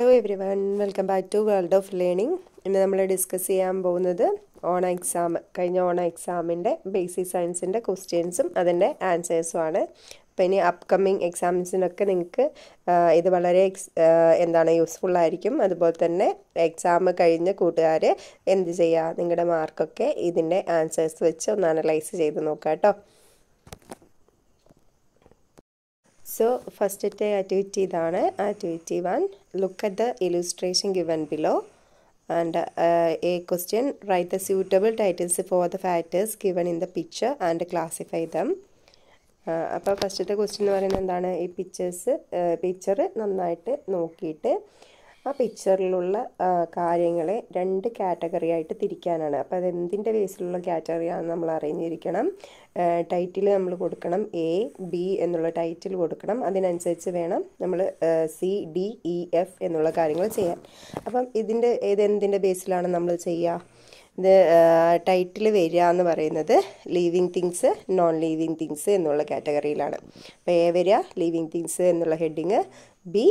Hello everyone welcome back to world of learning ഇന്ന് നമ്മൾ discuss ചെയ്യാൻ പോകുന്നത് ഓണ എക്സാം കഴിഞ്ഞ ഓണ എക്സാമിൻ്റെ ബേസിക് സയൻസിൻ്റെ ക്വസ്റ്റ്യൻസും അതിൻ്റെ ആൻസേഴ്സും ആണ് അപ്പോൾ ഇനി അപ്കമ്മിങ് എക്സാംസിനൊക്കെ നിങ്ങൾക്ക് ഇത് വളരെ എന്താണ് യൂസ്ഫുൾ ആയിരിക്കും അതുപോലെ തന്നെ എക്സാം കഴിഞ്ഞ കൂട്ടുകാർ എന്ത് ചെയ്യുക നിങ്ങളുടെ മാർക്കൊക്കെ ഇതിൻ്റെ ആൻസേഴ്സ് വെച്ച് ഒന്ന് അനലൈസ് ചെയ്ത് നോക്കാം കേട്ടോ സോ ഫസ്റ്റത്തെ ആക്ടിവിറ്റി ഇതാണ് activity one look at the illustration given below and a question write the suitable titles for the factors given in the picture and classify them അപ്പോൾ ഫസ്റ്റത്തെ ക്വസ്റ്റ്യൻ എന്ന് പറയുന്നത് എന്താണ് ഈ പിക്ചേഴ്സ് പിക്ചർ uh, നന്നായിട്ട് നോക്കിയിട്ട് ആ പിക്ചറിലുള്ള കാര്യങ്ങളെ രണ്ട് കാറ്റഗറി ആയിട്ട് തിരിക്കാനാണ് അപ്പോൾ അതെന്തിൻ്റെ ബേസിലുള്ള ബേസിലുള്ള ആണെന്ന് നമ്മൾ അറിഞ്ഞിരിക്കണം ടൈറ്റിൽ നമ്മൾ കൊടുക്കണം എ ബി എന്നുള്ള ടൈറ്റിൽ കൊടുക്കണം അതിനനുസരിച്ച് വേണം നമ്മൾ സി ഡി ഇ എഫ് എന്നുള്ള കാര്യങ്ങൾ ചെയ്യാൻ അപ്പം ഇതിൻ്റെ ഏതെന്തിൻ്റെ ബേസിലാണ് നമ്മൾ ചെയ്യുക ഇത് ടൈറ്റിൽ വരിക എന്ന് പറയുന്നത് living things non living things എന്നുള്ള കാറ്റഗറിയിലാണ് അപ്പോൾ എ വരിക ലീവിങ് തിങ്സ് എന്നുള്ള heading B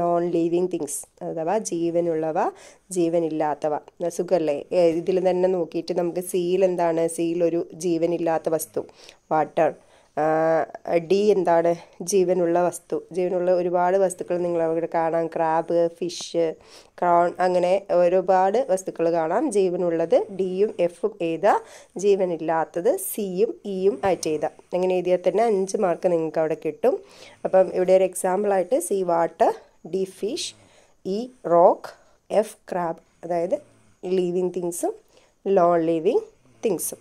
non living things അഥവാ ജീവനുള്ളവ ജീവനില്ലാത്തവ സുഖല്ലേ ഇതിൽ തന്നെ നോക്കിയിട്ട് നമുക്ക് സീൽ എന്താണ് സീൽ ഒരു ജീവനില്ലാത്ത വസ്തു വാട്ടർ ഡി എന്താണ് ജീവനുള്ള വസ്തു ജീവനുള്ള ഒരുപാട് വസ്തുക്കൾ നിങ്ങൾ അവിടെ കാണാം ക്രാബ് ഫിഷ് ക്രോൺ അങ്ങനെ ഒരുപാട് വസ്തുക്കൾ കാണാം ജീവനുള്ളത് ഡിയും എഫും എഴുതാം ജീവനില്ലാത്തത് സിയും ഇയും e ആയിട്ട് എഴുതാം അങ്ങനെ എഴുതിയാൽ തന്നെ അഞ്ച് മാർക്ക് നിങ്ങൾക്ക് അവിടെ കിട്ടും അപ്പം ഇവിടെ ഒരു എക്സാമ്പിളായിട്ട് C water D fish E rock F crab അതായത് ലീവിങ് തിങ്സും ലോൺ ലീവിങ് തിങ്സും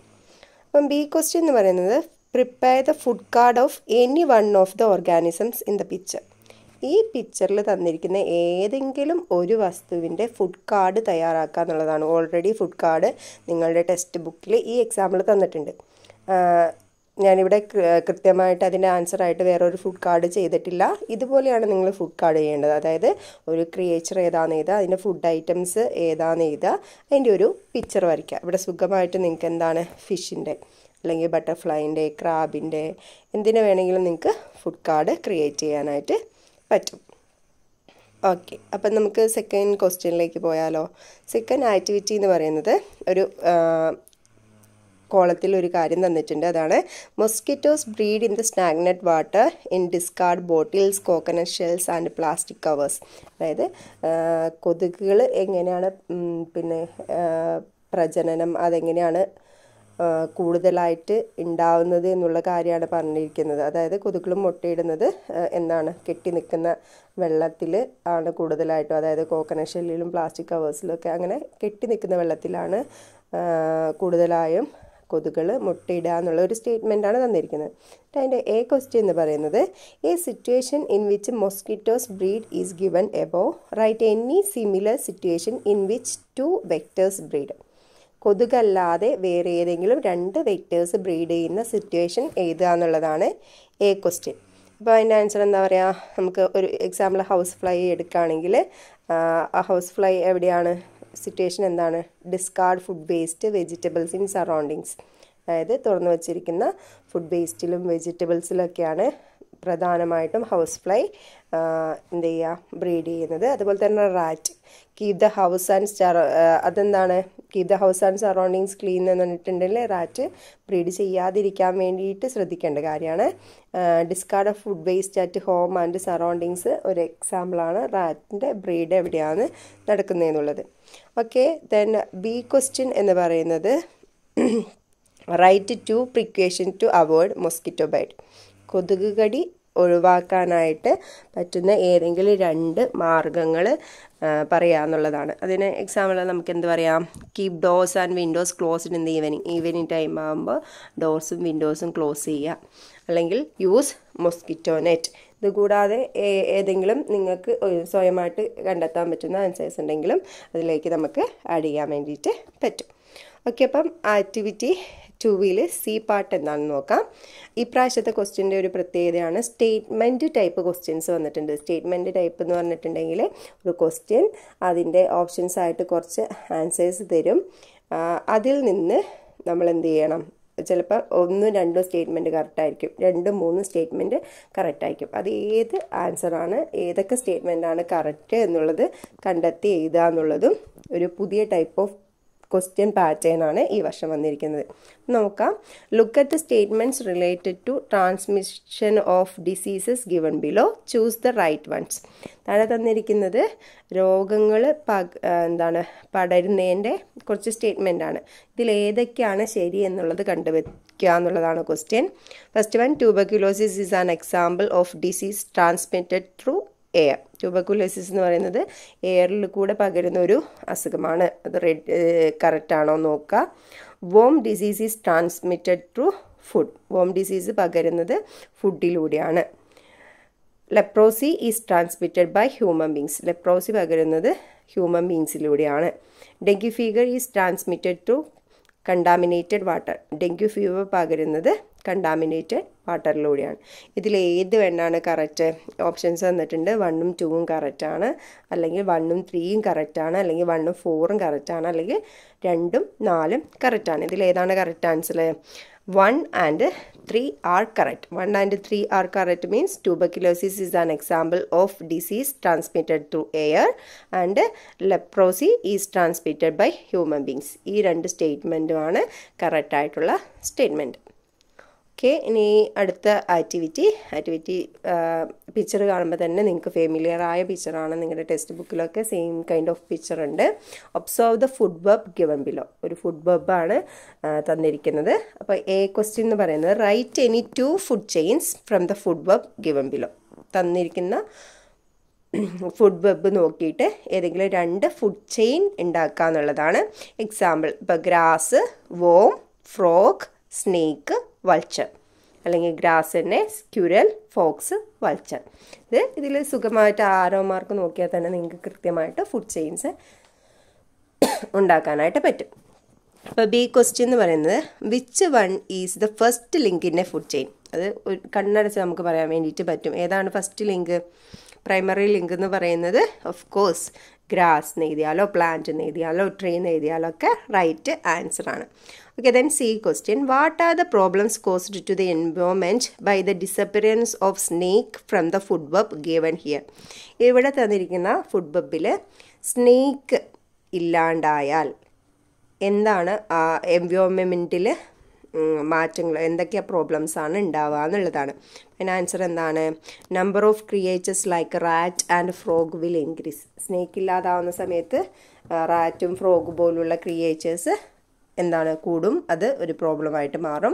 അപ്പം ബി ക്വസ്റ്റ്യൻ എന്ന് പറയുന്നത് prepare the food card of any one of the organisms in the picture ഈ പിക്ചറിൽ തന്നിരിക്കുന്ന ഏതെങ്കിലും ഒരു വസ്തുവിൻ്റെ ഫുഡ് കാർഡ് തയ്യാറാക്കുക എന്നുള്ളതാണ് ഓൾറെഡി ഫുഡ് കാർഡ് നിങ്ങളുടെ ടെക്സ്റ്റ് ബുക്കിൽ ഈ എക്സാമ്പിൾ തന്നിട്ടുണ്ട് ഞാനിവിടെ കൃത്യമായിട്ട് അതിൻ്റെ ആൻസറായിട്ട് വേറൊരു ഫുഡ് കാർഡ് ചെയ്തിട്ടില്ല ഇതുപോലെയാണ് നിങ്ങൾ ഫുഡ് കാർഡ് ചെയ്യേണ്ടത് അതായത് ഒരു ക്രിയേച്ചർ ഏതാണ് എഴുതുക അതിൻ്റെ ഫുഡ് ഐറ്റംസ് ഏതാണ് എഴുതുക അതിൻ്റെ ഒരു പിക്ചർ വരയ്ക്കുക ഇവിടെ സുഖമായിട്ട് നിങ്ങൾക്ക് എന്താണ് ഫിഷിൻ്റെ അല്ലെങ്കിൽ ബട്ടർഫ്ലൈൻ്റെ ക്രാബിൻ്റെ എന്തിനു വേണമെങ്കിലും നിങ്ങൾക്ക് ഫുഡ് കാർഡ് ക്രിയേറ്റ് ചെയ്യാനായിട്ട് പറ്റും ഓക്കെ അപ്പം നമുക്ക് സെക്കൻഡ് ക്വസ്റ്റ്യനിലേക്ക് പോയാലോ സെക്കൻഡ് ആക്ടിവിറ്റി എന്ന് പറയുന്നത് ഒരു കോളത്തിൽ ഒരു കാര്യം തന്നിട്ടുണ്ട് അതാണ് mosquitoes breed in the stagnant water in discard bottles coconut shells and plastic covers അതായത് കൊതുകുകൾ എങ്ങനെയാണ് പിന്നെ പ്രജനനം അതെങ്ങനെയാണ് കൂടുതലായിട്ട് ഉണ്ടാവുന്നത് എന്നുള്ള കാര്യമാണ് പറഞ്ഞിരിക്കുന്നത് അതായത് കൊതുകുകളും മുട്ടയിടുന്നത് എന്നാണ് കെട്ടി നിൽക്കുന്ന വെള്ളത്തിൽ ആണ് കൂടുതലായിട്ടും അതായത് കോക്കനട്ട് ഷെല്ലിലും പ്ലാസ്റ്റിക് കവേഴ്സിലും ഒക്കെ അങ്ങനെ കെട്ടി നിൽക്കുന്ന വെള്ളത്തിലാണ് കൂടുതലായും കൊതുകൾ മുട്ടയിടുക എന്നുള്ള ഒരു സ്റ്റേറ്റ്മെൻറ്റാണ് തന്നിരിക്കുന്നത് അതിൻ്റെ എ ക്വസ്റ്റ്യൻ എന്ന് പറയുന്നത് a situation in which mosquitoes breed is given above write any similar situation in which two vectors breed കൊതുകല്ലാതെ വേറെ ഏതെങ്കിലും രണ്ട് വെക്ടേഴ്സ് ബ്രീഡ് ചെയ്യുന്ന സിറ്റുവേഷൻ എഴുതുക എന്നുള്ളതാണ് എ ക്വസ്റ്റ്യൻ അപ്പോൾ അതിൻ്റെ ആൻസർ എന്താ പറയുക നമുക്ക് ഒരു എക്സാമ്പിൾ ഹൗസ് ഫ്ലൈ എടുക്കുകയാണെങ്കിൽ ആ ഹൗസ് ഫ്ലൈ എവിടെയാണ് സിറ്റുവേഷൻ എന്താണ് discard food waste vegetables in surroundings അതായത് തുറന്നു വച്ചിരിക്കുന്ന ഫുഡ് വേസ്റ്റിലും വെജിറ്റബിൾസിലൊക്കെയാണ് പ്രധാനമായിട്ടും ഹൗസ് ഫ്ലൈ എന്ത് ചെയ്യുക ബ്രീഡ് ചെയ്യുന്നത് അതുപോലെ തന്നെ rat keep the house and സറ അതെന്താണ് keep the house and surroundings clean എന്ന് പറഞ്ഞിട്ടുണ്ടെങ്കിൽ റാറ്റ് ബ്രീഡ് ചെയ്യാതിരിക്കാൻ വേണ്ടിയിട്ട് ശ്രദ്ധിക്കേണ്ട കാര്യമാണ് discard of food waste at home and surroundings ഒരു എക്സാമ്പിളാണ് റാറ്റിൻ്റെ ബ്രീഡ് എവിടെയാണ് നടക്കുന്നതെന്നുള്ളത് ഓക്കെ ദെൻ ബി ക്വസ്റ്റ്യൻ എന്ന് പറയുന്നത് write two precaution to avoid mosquito bite കൊതുക് കടി ഒഴിവാക്കാനായിട്ട് പറ്റുന്ന ഏതെങ്കിലും രണ്ട് മാർഗങ്ങൾ പറയാമെന്നുള്ളതാണ് അതിന് എക്സാമ്പിൾ നമുക്ക് എന്ത് പറയാം keep doors and windows closed in the evening evening time ആകുമ്പോൾ ഡോർസും വിൻഡോസും ക്ലോസ് ചെയ്യുക അല്ലെങ്കിൽ യൂസ് മൊസ്കിറ്റോ നെറ്റ് ഇത് കൂടാതെ ഏതെങ്കിലും നിങ്ങൾക്ക് സ്വയമായിട്ട് കണ്ടെത്താൻ പറ്റുന്ന ആൻസേഴ്സ് ഉണ്ടെങ്കിലും അതിലേക്ക് നമുക്ക് ആഡ് ചെയ്യാൻ വേണ്ടിയിട്ട് പറ്റും ഓക്കെ അപ്പം ആക്ടിവിറ്റി ടുവിലെ സി പാർട്ട് എന്താണെന്ന് നോക്കാം ഇപ്രാവശ്യത്തെ ക്വസ്റ്റ്യൻ്റെ ഒരു പ്രത്യേകതയാണ് സ്റ്റേറ്റ്മെൻറ്റ് ടൈപ്പ് ക്വസ്റ്റ്യൻസ് വന്നിട്ടുണ്ട് സ്റ്റേറ്റ്മെൻറ്റ് ടൈപ്പ് എന്ന് പറഞ്ഞിട്ടുണ്ടെങ്കിൽ ഒരു ക്വസ്റ്റ്യൻ അതിൻ്റെ ഓപ്ഷൻസ് ആയിട്ട് കുറച്ച് ആൻസേഴ്സ് തരും അതിൽ നിന്ന് നമ്മൾ എന്ത് ചെയ്യണം ചിലപ്പോൾ ഒന്നും രണ്ടും സ്റ്റേറ്റ്മെൻറ്റ് കറക്റ്റായിരിക്കും രണ്ടും മൂന്നും സ്റ്റേറ്റ്മെൻറ്റ് കറക്റ്റായിരിക്കും അത് ഏത് ആൻസറാണ് ഏതൊക്കെ സ്റ്റേറ്റ്മെൻറ്റാണ് കറക്റ്റ് എന്നുള്ളത് കണ്ടെത്തി എഴുതുക എന്നുള്ളതും ഒരു പുതിയ ടൈപ്പ് ഓഫ് ക്വസ്റ്റ്യൻ പാറ്റേൺ ആണ് ഈ വർഷം വന്നിരിക്കുന്നത് നോക്കാം look at the statements related to transmission of diseases given below choose the right ones താഴെ തന്നിരിക്കുന്നത് രോഗങ്ങൾ പക എന്താണ് പടരുന്നതിൻ്റെ കുറച്ച് സ്റ്റേറ്റ്മെൻ്റ് ആണ് ഇതിൽ ഏതൊക്കെയാണ് ശരി എന്നുള്ളത് കണ്ടുവയ്ക്കുക എന്നുള്ളതാണ് question first one tuberculosis is an example of disease transmitted through air tuberculosis എന്ന് പറയുന്നത് എയറിൽ കൂടെ പകരുന്ന ഒരു അസുഖമാണ് അത് റെഡ് ആണോ നോക്കുക worm disease is transmitted through food worm disease പകരുന്നത് ഫുഡിലൂടെയാണ് leprosy is transmitted by human beings leprosy പകരുന്നത് ഹ്യൂമൻ ബീങ്സിലൂടെയാണ് dengue fever is transmitted to contaminated water dengue fever പകരുന്നത് കണ്ടാമിനേറ്റഡ് വാട്ടറിലൂടെയാണ് ഇതിൽ ഏത് വെണ്ണാണ് കറക്റ്റ് ഓപ്ഷൻസ് തന്നിട്ടുണ്ട് വണ്ണും ടൂവും കറക്റ്റാണ് അല്ലെങ്കിൽ വണ്ണും ത്രീയും കറക്റ്റാണ് അല്ലെങ്കിൽ വണ്ണും ഫോറും കറക്റ്റാണ് അല്ലെങ്കിൽ രണ്ടും നാലും കറക്റ്റാണ് ഇതിൽ ഏതാണ് correct answer one and three are correct one and three are correct means tuberculosis is an example of disease transmitted through air and leprosy is transmitted by human beings ഈ രണ്ട് സ്റ്റേറ്റ്മെൻറ്റുമാണ് കറക്റ്റായിട്ടുള്ള സ്റ്റേറ്റ്മെൻറ്റ് ഓക്കെ ഇനി അടുത്ത activity activity picture കാണുമ്പോൾ തന്നെ നിങ്ങൾക്ക് ഫേമിലിയറായ പിക്ചറാണ് നിങ്ങളുടെ ടെക്സ്റ്റ് ബുക്കിലൊക്കെ സെയിം കൈൻഡ് ഓഫ് പിക്ചർ ഉണ്ട് observe the food web given below ഒരു ഫുഡ് ബബാണ് തന്നിരിക്കുന്നത് അപ്പോൾ എ ക്വസ്റ്റ്യൻ എന്ന് പറയുന്നത് write any two food chains from the food web given below തന്നിരിക്കുന്ന ഫുഡ് വെബ് നോക്കിയിട്ട് ഏതെങ്കിലും രണ്ട് ഫുഡ് ചെയിൻ ഉണ്ടാക്കുക എന്നുള്ളതാണ് എക്സാമ്പിൾ ഇപ്പോൾ grass worm frog snake vulture അല്ലെങ്കിൽ ഗ്രാസ് എന്നെ സ്ക്യൂരൽ ഫോക്സ് വൾച്ചർ ഇത് ഇതിൽ സുഖമായിട്ട് ആരോ മാർക്ക് നോക്കിയാൽ തന്നെ നിങ്ങൾക്ക് കൃത്യമായിട്ട് ഫുഡ് ചെയിൻസ് ഉണ്ടാക്കാനായിട്ട് പറ്റും അപ്പോൾ ബി ക്വസ്റ്റ്യൻ എന്ന് പറയുന്നത് which one is the first link in a food chain അത് കണ്ണടച്ച് നമുക്ക് പറയാൻ വേണ്ടിയിട്ട് പറ്റും ഏതാണ് ഫസ്റ്റ് ലിങ്ക് പ്രൈമറി ലിങ്ക് എന്ന് പറയുന്നത് ഓഫ് കോഴ്സ് ഗ്രാസ് നെയ്തിയാലോ പ്ലാന്റ് നെയ്തിയാലോ എഴുതിയാലോ ട്രീ എന്ന് ഒക്കെ റൈറ്റ് ആൻസർ ആണ് okay then C question what are the problems caused to the environment by the disappearance of snake from the food web given here ഇവിടെ തന്നിരിക്കുന്ന ഫുഡ് ബബിൽ സ്നേക്ക് ഇല്ലാണ്ടായാൽ എന്താണ് ആ എൻവയോൺമെൻറ്റിൽ മാറ്റങ്ങൾ എന്തൊക്കെ പ്രോബ്ലംസാണ് ഉണ്ടാവുക എന്നുള്ളതാണ് പിന്നെ ആൻസർ എന്താണ് number of creatures like rat and frog will increase snake ഇല്ലാതാവുന്ന സമയത്ത് റാറ്റും ഫ്രോഗ് പോലുള്ള ക്രിയേറ്റേഴ്സ് എന്താണ് കൂടും അത് ഒരു പ്രോബ്ലമായിട്ട് മാറും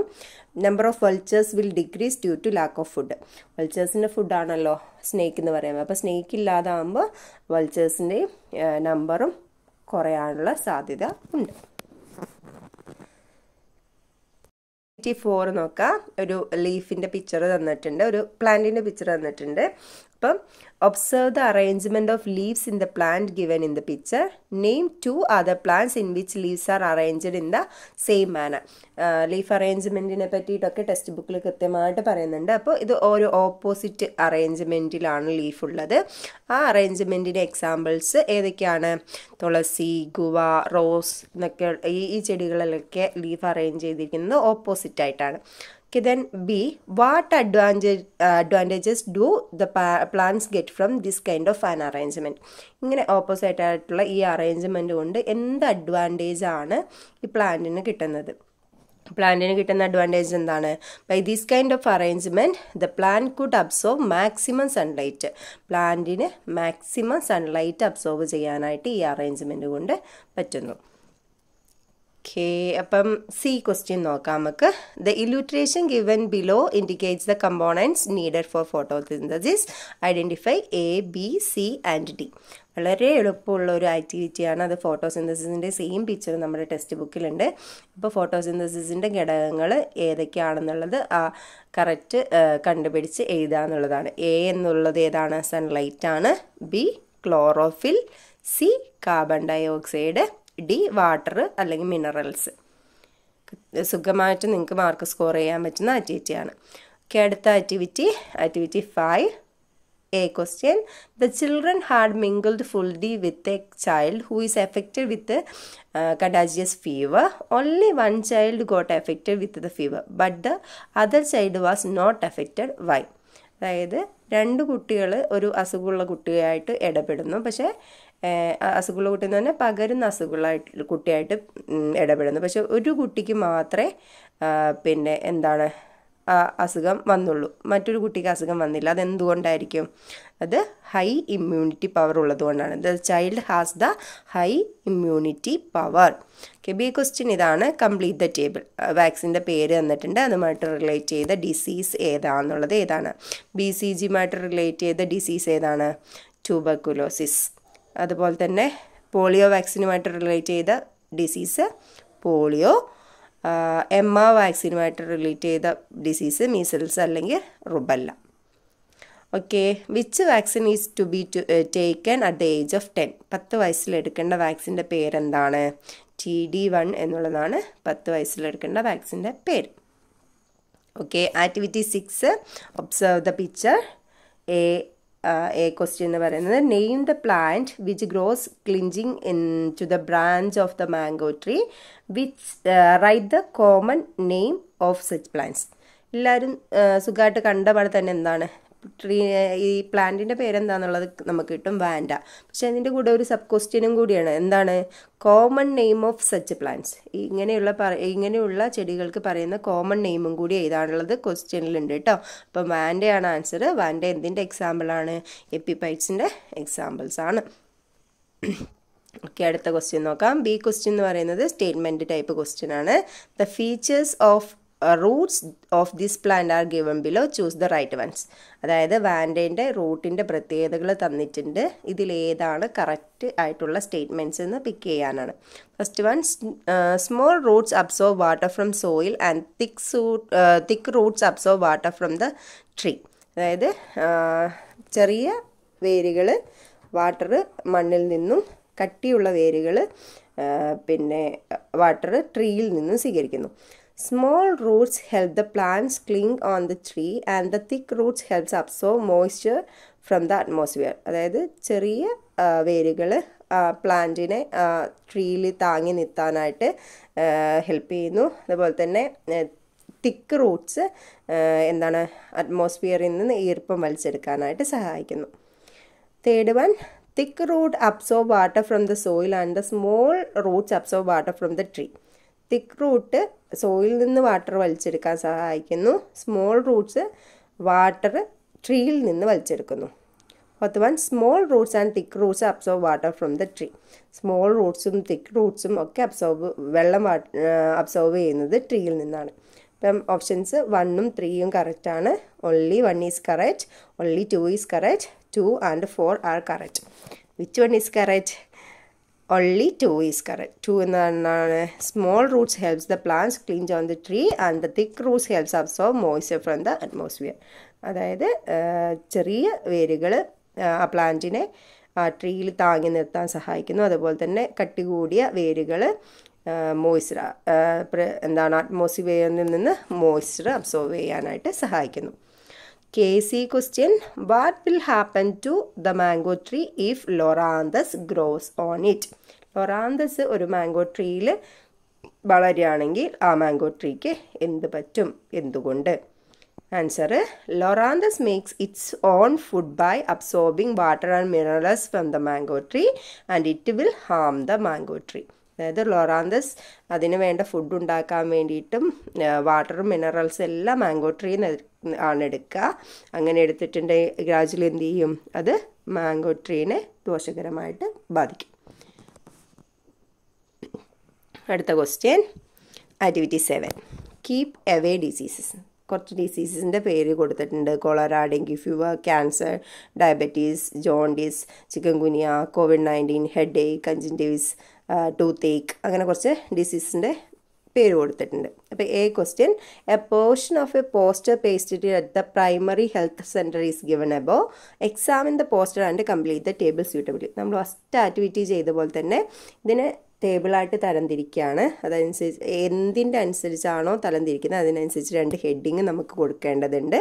number of vultures will decrease due to lack of food വൾച്ചേഴ്സിൻ്റെ ഫുഡാണല്ലോ സ്നേക്ക് എന്ന് പറയുന്നത് അപ്പോൾ സ്നേക്ക് ഇല്ലാതാകുമ്പോൾ വൾച്ചേഴ്സിൻ്റെ നമ്പറും കുറയാനുള്ള സാധ്യത ഉണ്ട് എയ്റ്റി ഫോർ നോക്കാം ഒരു ലീഫിൻ്റെ പിക്ചർ തന്നിട്ടുണ്ട് ഒരു പ്ലാന്റിൻ്റെ പിക്ചർ തന്നിട്ടുണ്ട് അപ്പം Observe the arrangement of leaves in the plant given in the picture. Name two other plants in which leaves are arranged in the same manner. Leaf uh, അറേഞ്ച്മെൻറ്റിനെ പറ്റിയിട്ടൊക്കെ text ബുക്കിൽ കൃത്യമായിട്ട് പറയുന്നുണ്ട് അപ്പോൾ ഇത് ഓരോ ഓപ്പോസിറ്റ് അറേഞ്ച്മെൻറ്റിലാണ് ലീഫ് ഉള്ളത് ആ അറേഞ്ച്മെൻറ്റിൻ്റെ എക്സാമ്പിൾസ് ഏതൊക്കെയാണ് തുളസി ഗുവ റോസ് എന്നൊക്കെ ഈ ചെടികളിലൊക്കെ ലീഫ് അറേഞ്ച് ചെയ്തിരിക്കുന്നത് ഓപ്പോസിറ്റ് ആയിട്ടാണ് Okay, then B, what advantage, uh, advantages do the plants get from this kind of an arrangement? ഇങ്ങനെ ഓപ്പോസിറ്റ് ആയിട്ടുള്ള ഈ അറേഞ്ച്മെൻ്റ് കൊണ്ട് എന്ത് അഡ്വാൻറ്റേജ് ആണ് ഈ പ്ലാന്റിന് കിട്ടുന്നത് പ്ലാന്റിന് കിട്ടുന്ന അഡ്വാൻറ്റേജ് എന്താണ് by these kind of arrangement the plant could absorb maximum sunlight പ്ലാന്റിന് മാക്സിമം സൺലൈറ്റ് അബ്സോർവ് ചെയ്യാനായിട്ട് ഈ അറേഞ്ച്മെൻറ്റ് കൊണ്ട് പറ്റുന്നു ഓക്കെ അപ്പം സി ക്വസ്റ്റ്യൻ നോക്കാം നമുക്ക് the illustration given below indicates the components needed for photosynthesis identify A B C and D വളരെ എളുപ്പമുള്ള ഒരു ആക്ടിവിറ്റിയാണ് അത് ഫോട്ടോ സിന്തസിസിൻ്റെ സെയിം പിക്ചർ നമ്മുടെ ടെക്സ്റ്റ് ബുക്കിലുണ്ട് അപ്പോൾ ഫോട്ടോ സിന്തസിസിൻ്റെ ഘടകങ്ങൾ ഏതൊക്കെയാണെന്നുള്ളത് ആ കറക്റ്റ് കണ്ടുപിടിച്ച് എഴുതുക എന്നുള്ളതാണ് എ എന്നുള്ളത് ഏതാണ് സൺലൈറ്റാണ് B chlorophyll C carbon dioxide D water അല്ലെങ്കിൽ മിനറൽസ് സുഖമായിട്ട് നിങ്ങൾക്ക് മാർക്ക് സ്കോർ ചെയ്യാൻ പറ്റുന്ന ആക്ടിവിറ്റിയാണ് ഓക്കെ അടുത്ത activity activity five A question the children had mingled the with a child who is affected with contagious fever only one child got affected with the fever but the other child was not affected why അതായത് രണ്ട് കുട്ടികൾ ഒരു അസുഖമുള്ള കുട്ടിയായിട്ട് ഇടപെടുന്നു പക്ഷേ അസുഖമുള്ള കുട്ടി എന്ന് പറഞ്ഞാൽ പകരുന്ന അസുഖമുള്ള കുട്ടിയായിട്ട് ഇടപെടുന്നു പക്ഷെ ഒരു കുട്ടിക്ക് മാത്രമേ പിന്നെ എന്താണ് ആ അസുഖം വന്നുള്ളൂ മറ്റൊരു കുട്ടിക്ക് അസുഖം വന്നില്ല അതെന്തുകൊണ്ടായിരിക്കും അത് ഹൈ ഇമ്മ്യൂണിറ്റി പവർ ഉള്ളത് കൊണ്ടാണ് the child has the high immunity power okay B question ഇതാണ് കംപ്ലീറ്റ് ദ ടേബിൾ വാക്സിൻ്റെ പേര് തന്നിട്ടുണ്ട് അതുമായിട്ട് റിലേറ്റ് ചെയ്ത ഡിസീസ് ഏതാണെന്നുള്ളത് ഏതാണ് ബി സി ജിയുമായിട്ട് റിലേറ്റ് ചെയ്ത ഡിസീസ് ഏതാണ് ട്യൂബർക്കുലോസിസ് അതുപോലെ തന്നെ പോളിയോ വാക്സിനുമായിട്ട് റിലേറ്റ് ചെയ്ത ഡിസീസ് പോളിയോ എം ആ വാക്സിനുമായിട്ട് റിലേറ്റ് ചെയ്ത ഡിസീസ് മീസൽസ് അല്ലെങ്കിൽ rubella okay which vaccine is to be to taken at the age of ten പത്ത് വയസ്സിൽ എടുക്കേണ്ട വാക്സിൻ്റെ പേരെന്താണ് ടി ഡി വൺ എന്നുള്ളതാണ് പത്ത് വയസ്സിൽ എടുക്കേണ്ട വാക്സിൻ്റെ പേര് okay activity six observe the picture A A question എന്ന് പറയുന്നത് name the plant which grows clinging in to the branch of the mango tree which write the common name of such plants എല്ലാവരും സുഖമായിട്ട് കണ്ട പാടെ തന്നെ എന്താണ് tree ഈ പ്ലാന്റിൻ്റെ പേരെന്താണെന്നുള്ളത് നമുക്ക് കിട്ടും വാൻഡ പക്ഷെ അതിൻ്റെ കൂടെ ഒരു സബ് ക്വസ്റ്റ്യനും കൂടിയാണ് എന്താണ് common name of such plants ഇങ്ങനെയുള്ള പറ ഇങ്ങനെയുള്ള ചെടികൾക്ക് പറയുന്ന കോമൺ നെയിമും കൂടി ഏതാണുള്ളത് ക്വസ്റ്റ്യനിലുണ്ട് കേട്ടോ അപ്പം വാൻഡയാണ് ആൻസർ വാൻഡ എന്തിൻ്റെ എക്സാമ്പിളാണ് എപ്പിപൈറ്റ്സിൻ്റെ എക്സാമ്പിൾസ് ആണ് ഓക്കെ അടുത്ത ക്വസ്റ്റ്യൻ നോക്കാം ബി ക്വസ്റ്റ്യൻ എന്ന് പറയുന്നത് സ്റ്റേറ്റ്മെൻറ്റ് ടൈപ്പ് ക്വസ്റ്റ്യൻ ആണ് the features of roots of this plant are given below choose the right ones അതായത് വാൻഡേൻ്റെ റൂട്ടിൻ്റെ പ്രത്യേകതകൾ തന്നിട്ടുണ്ട് ഇതിലേതാണ് കറക്റ്റ് ആയിട്ടുള്ള സ്റ്റേറ്റ്മെൻറ്റ്സ് എന്ന് പിക്ക് ചെയ്യാനാണ് first one small roots absorb water from soil and thick സൂ thick roots absorb water from the tree അതായത് uh, ചെറിയ വേരുകൾ വാട്ടർ മണ്ണിൽ നിന്നും കട്ടിയുള്ള വേരുകൾ uh, പിന്നെ വാട്ടർ ട്രീയിൽ നിന്നും സ്വീകരിക്കുന്നു small roots help the plants cling on the tree and the thick roots helps absorb moisture from the atmosphere അതായത് ചെറിയ വേരുകൾ പ്ലാന്റിനെ ട്രീയിൽ താങ്ങി നിർത്താനായിട്ട് ഹെൽപ്പ് ചെയ്യുന്നു അതുപോലെ തന്നെ തിക്ക് റൂട്ട്സ് എന്താണ് അറ്റ്മോസ്ഫിയറിൽ നിന്ന് ഈർപ്പം വലിച്ചെടുക്കാനായിട്ട് സഹായിക്കുന്നു third one thick root absorb water from the soil and the small roots absorb water from the tree thick root soil നിന്ന് വാട്ടർ വലിച്ചെടുക്കാൻ സഹായിക്കുന്നു സ്മോൾ റൂട്ട്സ് വാട്ടർ ട്രീയിൽ നിന്ന് വലിച്ചെടുക്കുന്നു fourth one small roots and thick roots absorb water from the tree small റൂട്ട്സും thick റൂട്ട്സും ഒക്കെ absorb വെള്ളം അബ്സോർവ് ചെയ്യുന്നത് ട്രീയിൽ നിന്നാണ് ഇപ്പം ഓപ്ഷൻസ് വണ്ണും ത്രീയും കറക്റ്റാണ് only one is correct only two is correct two and four are correct which one is correct two 2 is two 2 പറഞ്ഞാണ് small roots helps the plants cling on the tree and the thick roots helps absorb moisture from the atmosphere അതായത് ചെറിയ വേരുകൾ ആ പ്ലാന്റിനെ ആ ട്രീയിൽ താങ്ങി നിർത്താൻ സഹായിക്കുന്നു അതുപോലെ തന്നെ കട്ടി കൂടിയ വേരുകൾ മോയ്സ്ചർ എന്താണ് അറ്റ്മോസ്ഫിയറിൽ നിന്ന് മോയ്സ്ചർ അബ്സോർവ് ചെയ്യാനായിട്ട് സഹായിക്കുന്നു okay C question what will happen to the mango tree if Loranthus grows on it Loranthus ഒരു മാംഗോ ട്രീയിൽ വളരുകയാണെങ്കിൽ ആ മാംഗോ ട്രീക്ക് എന്ത് പറ്റും എന്തുകൊണ്ട് answer Loranthus makes its own food by absorbing water and minerals from the mango tree and it will harm the mango tree അതായത് Loranthus അതിന് വേണ്ട ഫുഡ് ഉണ്ടാക്കാൻ വേണ്ടിയിട്ടും വാട്ടറും മിനറൽസും എല്ലാം മാംഗോ ട്രീന്ന് ആണ് എടുക്കുക അങ്ങനെ എടുത്തിട്ടുണ്ടെങ്കിൽ ഗ്രാജുവലി എന്ത് ചെയ്യും അത് മാംഗോ ട്രീനെ ദോഷകരമായിട്ട് ബാധിക്കും അടുത്ത question activity seven keep away diseases കുറച്ച് ഡിസീസസിൻ്റെ പേര് കൊടുത്തിട്ടുണ്ട് cholera dengue fever cancer diabetes jaundice chikungunya COVID nineteen headache conjunctivitis toothache അങ്ങനെ കുറച്ച് ഡിസീസിൻ്റെ പേര് കൊടുത്തിട്ടുണ്ട് അപ്പോൾ A question a portion of a poster pasted at the primary health centre is given above examine the poster and complete the table suitable നമ്മൾ first activity ചെയ്ത പോലെ തന്നെ ഇതിനെ ടേബിളായിട്ട് തരംതിരിക്കുകയാണ് അതനുസരിച്ച് എന്തിൻ്റെ അനുസരിച്ചാണോ തരംതിരിക്കുന്നത് അതിനനുസരിച്ച് രണ്ട് ഹെഡിങ് നമുക്ക് കൊടുക്കേണ്ടതുണ്ട്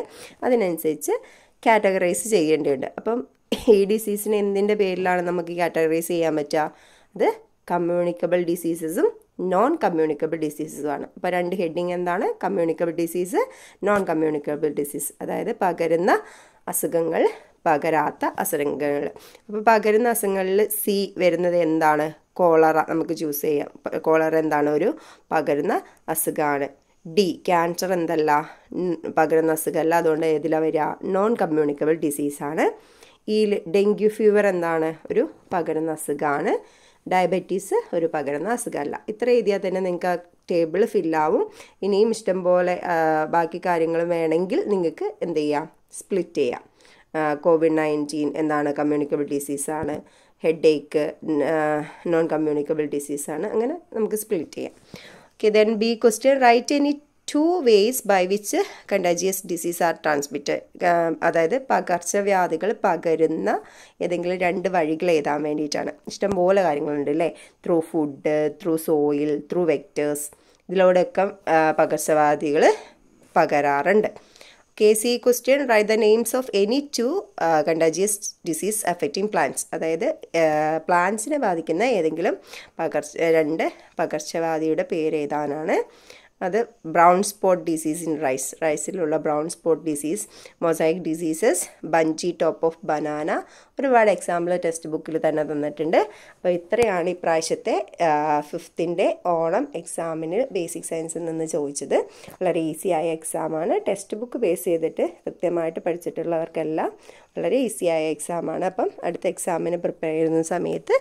അതിനനുസരിച്ച് കാറ്റഗറൈസ് ചെയ്യേണ്ടതുണ്ട് അപ്പം ഈ ഡിസീസിന് എന്തിൻ്റെ പേരിലാണ് നമുക്ക് കാറ്റഗറൈസ് ചെയ്യാൻ പറ്റുക അത് കമ്മ്യൂണിക്കബിൾ ഡിസീസസും നോൺ കമ്മ്യൂണിക്കബിൾ ഡിസീസുമാണ് അപ്പോൾ രണ്ട് ഹെഡിങ് എന്താണ് communicable disease non communicable disease അതായത് പകരുന്ന അസുഖങ്ങൾ പകരാത്ത അസുഖങ്ങൾ അപ്പോൾ പകരുന്ന അസുഖങ്ങളിൽ സി വരുന്നത് എന്താണ് കോളറ നമുക്ക് ചൂസ് ചെയ്യാം കോളറ എന്താണ് ഒരു പകരുന്ന അസുഖമാണ് ഡി ക്യാൻസർ എന്തല്ല പകരുന്ന അസുഖമല്ല അതുകൊണ്ട് ഏതിലാണ് വരിക നോൺ കമ്മ്യൂണിക്കബിൾ ഡിസീസാണ് ഈ ഡെങ്കി ഫീവർ എന്താണ് ഒരു പകരുന്ന അസുഖമാണ് ഡയബറ്റീസ് ഒരു പകരുന്ന അസുഖമല്ല ഇത്ര എഴുതിയാൽ തന്നെ നിങ്ങൾക്ക് ആ ടേബിൾ ഫില്ലാവും ഇനിയും ഇഷ്ടം പോലെ ബാക്കി കാര്യങ്ങൾ വേണമെങ്കിൽ നിങ്ങൾക്ക് എന്ത് ചെയ്യാം സ്പ്ലിറ്റ് ചെയ്യാം കോവിഡ് നയൻറ്റീൻ എന്താണ് കമ്മ്യൂണിക്കബിൾ ഡിസീസാണ് ഹെഡ് ഏക്ക് നോൺ കമ്മ്യൂണിക്കബിൾ ഡിസീസാണ് അങ്ങനെ നമുക്ക് സ്പ്ലിറ്റ് ചെയ്യാം okay then B question write any two ways by which contagious disease are transmit അതായത് പകർച്ചവ്യാധികൾ പകരുന്ന ഏതെങ്കിലും രണ്ട് വഴികൾ എഴുതാൻ വേണ്ടിയിട്ടാണ് ഇഷ്ടംപോലെ കാര്യങ്ങളുണ്ട് അല്ലേ through food through soil through vectors ഇതിലൂടെയൊക്കെ പകർച്ചവ്യാധികൾ പകരാറുണ്ട് okay C question write the names of any two contagious disease affecting plants അതായത് പ്ലാന്റ്സിനെ ബാധിക്കുന്ന ഏതെങ്കിലും പകർച്ച രണ്ട് പകർച്ചവ്യാധിയുടെ പേര് ഏതാനാണ് അത് brown spot disease in rice റൈസിലുള്ള brown spot disease mosaic diseases bunchy top of banana ഒരുപാട് എക്സാമ്പിൾ ടെക്സ്റ്റ് ബുക്കിൽ തന്നെ തന്നിട്ടുണ്ട് അപ്പോൾ ഇത്രയാണ് ഈ പ്രാവശ്യത്തെ ഫിഫ്ത്തിൻ്റെ ഓണം എക്സാമിന് ബേസിക് സയൻസിൽ നിന്ന് ചോദിച്ചത് വളരെ ഈസി ആയ എക്സാമാണ് ടെക്സ്റ്റ് ബുക്ക് ബേസ് ചെയ്തിട്ട് കൃത്യമായിട്ട് പഠിച്ചിട്ടുള്ളവർക്കെല്ലാം വളരെ ഈസി ആയ എക്സാമാണ് അപ്പം അടുത്ത എക്സാമിന് പ്രിപ്പയർ ചെയ്യുന്ന സമയത്ത്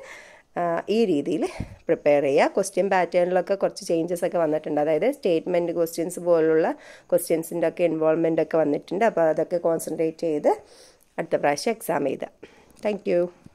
ഈ രീതിയിൽ പ്രിപ്പയർ ചെയ്യുക ക്വസ്റ്റ്യൻ പാറ്റേണിലൊക്കെ കുറച്ച് ചേഞ്ചസ് ഒക്കെ വന്നിട്ടുണ്ട് അതായത് സ്റ്റേറ്റ്മെൻറ്റ് ക്വസ്റ്റ്യൻസ് പോലുള്ള ക്വസ്റ്റ്യൻസിൻ്റെ ഒക്കെ ഇൻവോൾവ്മെൻ്റ് ഒക്കെ വന്നിട്ടുണ്ട് അപ്പോൾ അതൊക്കെ കോൺസെൻട്രേറ്റ് ചെയ്ത് അടുത്ത പ്രാവശ്യം എക്സാം ചെയ്താൽ താങ്ക്